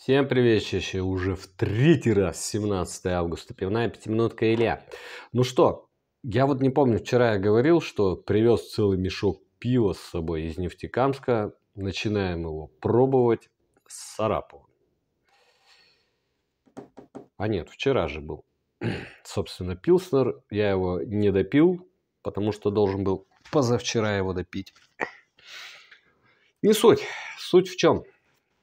Всем привет, чаще уже в третий раз, 17 августа, пивная пятиминутка Илья. Ну что, я вот не помню, вчера я говорил, что привез целый мешок пива с собой из Нефтекамска. Начинаем его пробовать с Сарапова. А нет, вчера же был. Собственно, Пилснер, я его не допил, потому что должен был позавчера его допить. Не суть. Суть в чем?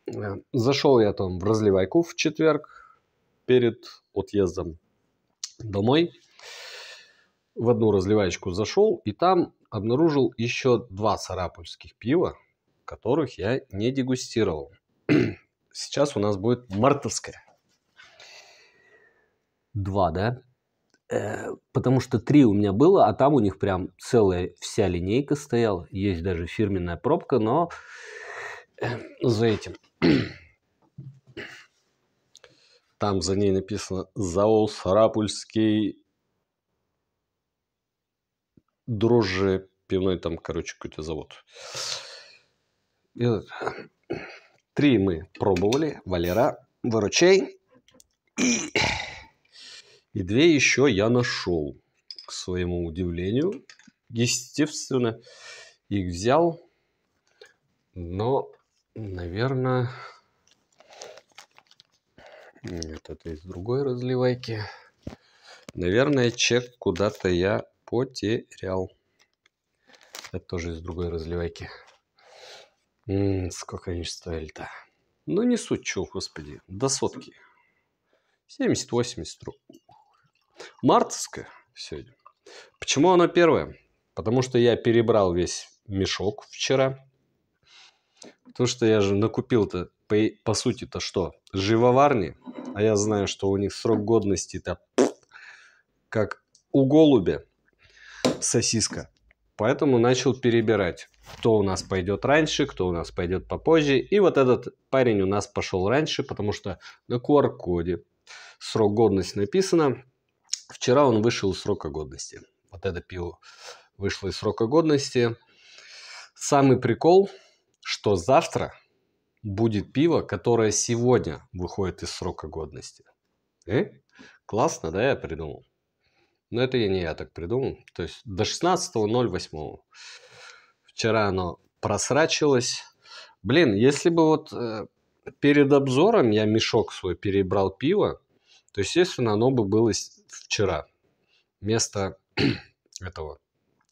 Э, зашел я там в разливайку в четверг перед отъездом домой. В одну разливаечку зашел и там обнаружил еще два сарапульских пива, которых я не дегустировал. Сейчас у нас будет мартовское. Два, да? Э, потому что три у меня было, а там у них прям целая вся линейка стояла. Есть даже фирменная пробка, но э, за этим там за ней написано Заос Рапульский дрожжи пивной, там, короче, какой-то завод. Три мы пробовали, Валера, выручай, И, и две еще я нашел, к своему удивлению. Естественно, их взял, но наверное, нет, это из другой разливайки. Наверное, чек куда-то я потерял. Это тоже из другой разливайки. М -м, сколько они стоили-то? Ну, не суть, чего, господи. До сотки. 70-80 Мартовская сегодня. Почему она первая? Потому что я перебрал весь мешок вчера. То, что я же накупил-то, по, по сути-то что? Живоварни, а я знаю, что у них срок годности-то как у голубя сосиска. Поэтому начал перебирать, кто у нас пойдет раньше, кто у нас пойдет попозже. И вот этот парень у нас пошел раньше, потому что на QR-коде срок годности написано. Вчера он вышел из срока годности. Вот это пиво вышло из срока годности. Самый прикол – что завтра будет пиво, которое сегодня выходит из срока годности. Э? Классно, да, я придумал? Но это я не я так придумал. То есть до 16.08. Вчера оно просрачилось. Блин, если бы вот э, перед обзором я мешок свой перебрал пиво, то, естественно, оно бы было вчера. Вместо этого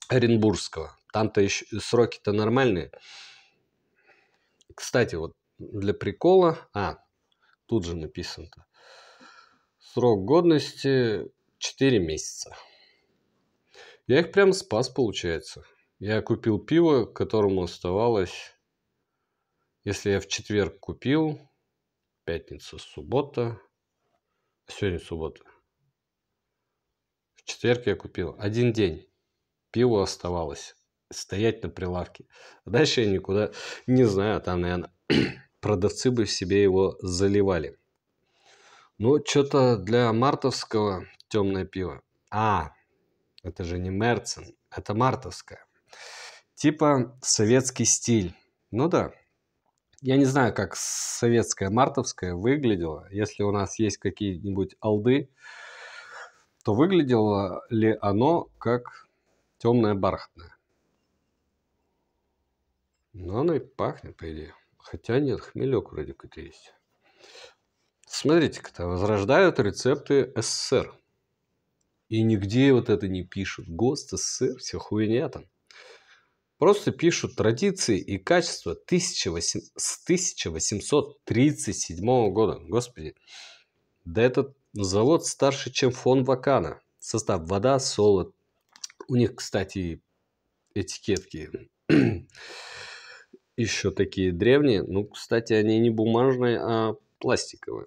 Оренбургского. Там-то еще сроки-то нормальные. Кстати, вот для прикола... А, тут же написано Срок годности 4 месяца. Я их прям спас, получается. Я купил пиво, которому оставалось... Если я в четверг купил, пятница, суббота. Сегодня суббота. В четверг я купил. Один день. Пиво оставалось стоять на прилавке. А дальше я никуда не знаю, там, наверное, продавцы бы себе его заливали. Ну, что-то для мартовского темное пиво. А, это же не Мерцен, это мартовское. Типа советский стиль. Ну да, я не знаю, как советская мартовская выглядела. Если у нас есть какие-нибудь алды, то выглядело ли оно как темное бархатное? Но она и пахнет, по идее. Хотя нет, хмелек вроде как-то есть. Смотрите-ка, возрождают рецепты СССР. И нигде вот это не пишут. ГОСТ, СССР, все хуйня там. Просто пишут традиции и качество 18... с 1837 года. Господи, да этот завод старше, чем фон Вакана. Состав вода, солод. У них, кстати, этикетки еще такие древние. Ну, кстати, они не бумажные, а пластиковые.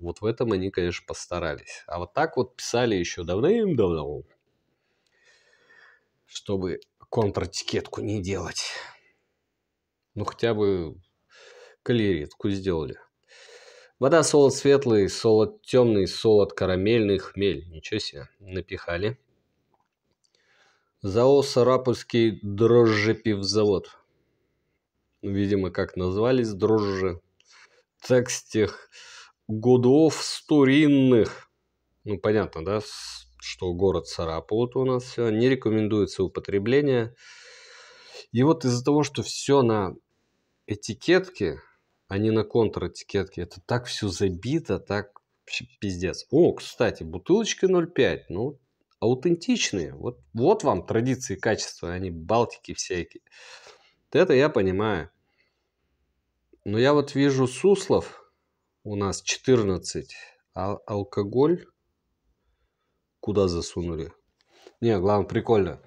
Вот в этом они, конечно, постарались. А вот так вот писали еще давным-давно, чтобы контратикетку не делать. Ну, хотя бы калеритку сделали. Вода, солод светлый, солод темный, солод карамельный, хмель. Ничего себе, напихали. ЗАО «Сарапульский дрожжепивзавод» видимо, как назвались дрожжи, текстих годов старинных. Ну, понятно, да, что город Сарапулт у нас все, не рекомендуется употребление. И вот из-за того, что все на этикетке, а не на контр-этикетке, это так все забито, так пиздец. О, кстати, бутылочка 0,5, ну, аутентичные. Вот, вот вам традиции качества, они а балтики всякие. Это я понимаю. Но я вот вижу суслов у нас 14, а алкоголь куда засунули? Не, главное, прикольно.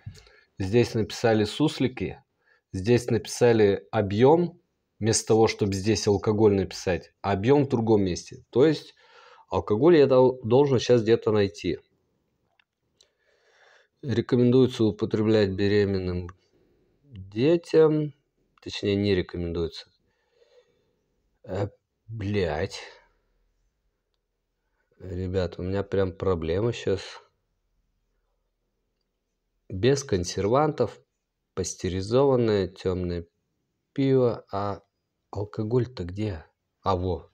Здесь написали суслики, здесь написали объем, вместо того, чтобы здесь алкоголь написать, объем в другом месте. То есть алкоголь я должен сейчас где-то найти. Рекомендуется употреблять беременным детям, точнее, не рекомендуется. Э, блять. Ребят, у меня прям проблема сейчас. Без консервантов, пастеризованное темное пиво, а алкоголь-то где? А во,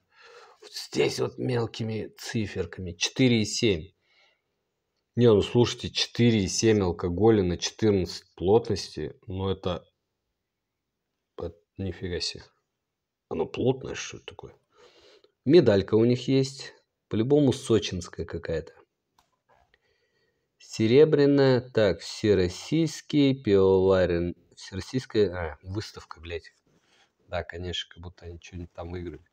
здесь вот мелкими циферками 4,7. Не, ну слушайте, 4,7 алкоголя на 14 плотности, ну это... это... Нифига себе. Оно плотное, что это такое? Медалька у них есть. По-любому сочинская какая-то. Серебряная. Так, всероссийский пивоварен. Всероссийская... А, выставка, блядь. Да, конечно, как будто они что-нибудь там выиграли.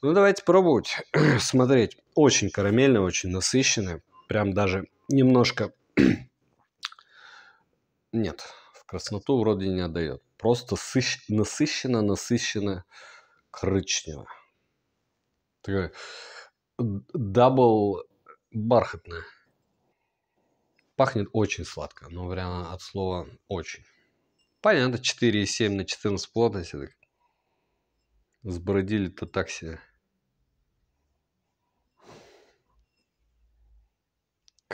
Ну, давайте пробовать, смотреть. Очень карамельное, очень насыщенное. Прям даже немножко... Нет, в красноту вроде не отдает. Просто сыщ... насыщенно, насыщенно коричнево. Такая дабл бархатная. Пахнет очень сладко, но прямо от слова очень. Понятно, 4,7 на 14 плотности. Сбродили-то так себе.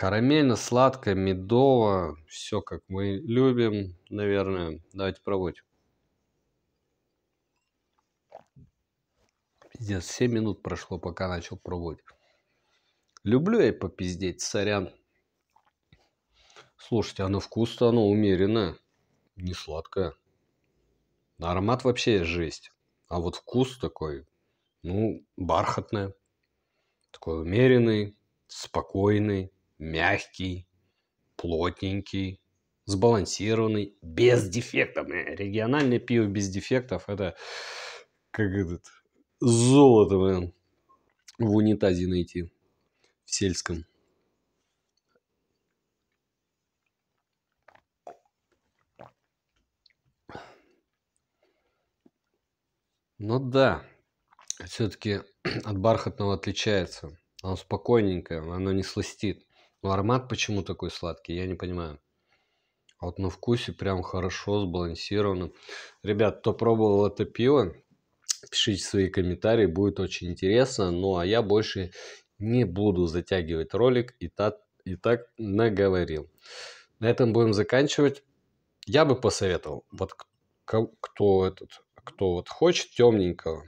Карамельно, сладко, медово. Все, как мы любим, наверное. Давайте пробовать. Пиздец, 7 минут прошло, пока начал пробовать. Люблю я попиздеть, сорян. Слушайте, оно вкусно, оно умеренное, не сладкое. Аромат вообще жесть. А вот вкус такой, ну, бархатное. Такой умеренный, спокойный мягкий, плотненький, сбалансированный, без дефектов. Э, Региональное пиво без дефектов – это как этот золото, блин, в унитазе найти в сельском. Ну да, все-таки от бархатного отличается. Оно спокойненькое, оно не сластит. Но ну, аромат почему такой сладкий, я не понимаю. А вот на вкусе прям хорошо сбалансировано. Ребят, кто пробовал это пиво, пишите свои комментарии, будет очень интересно. Ну а я больше не буду затягивать ролик, и так, и так наговорил. На этом будем заканчивать. Я бы посоветовал, вот кто этот, кто вот хочет темненького,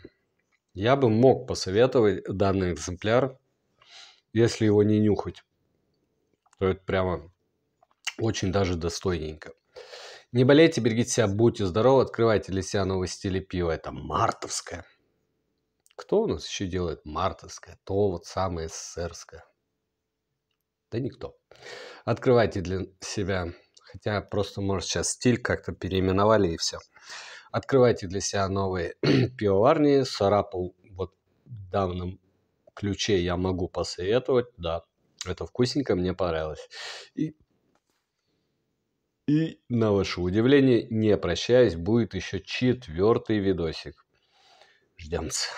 я бы мог посоветовать данный экземпляр, если его не нюхать то это прямо очень даже достойненько. Не болейте, берегите себя, будьте здоровы, открывайте для себя новый стиль пива. Это мартовское. Кто у нас еще делает мартовское? То вот самое эсерское. Да никто. Открывайте для себя, хотя просто, может, сейчас стиль как-то переименовали и все. Открывайте для себя новые пивоварни. Сарапул вот в данном ключе я могу посоветовать, да, это вкусненько, мне понравилось. И, и на ваше удивление, не прощаясь, будет еще четвертый видосик. Ждемся.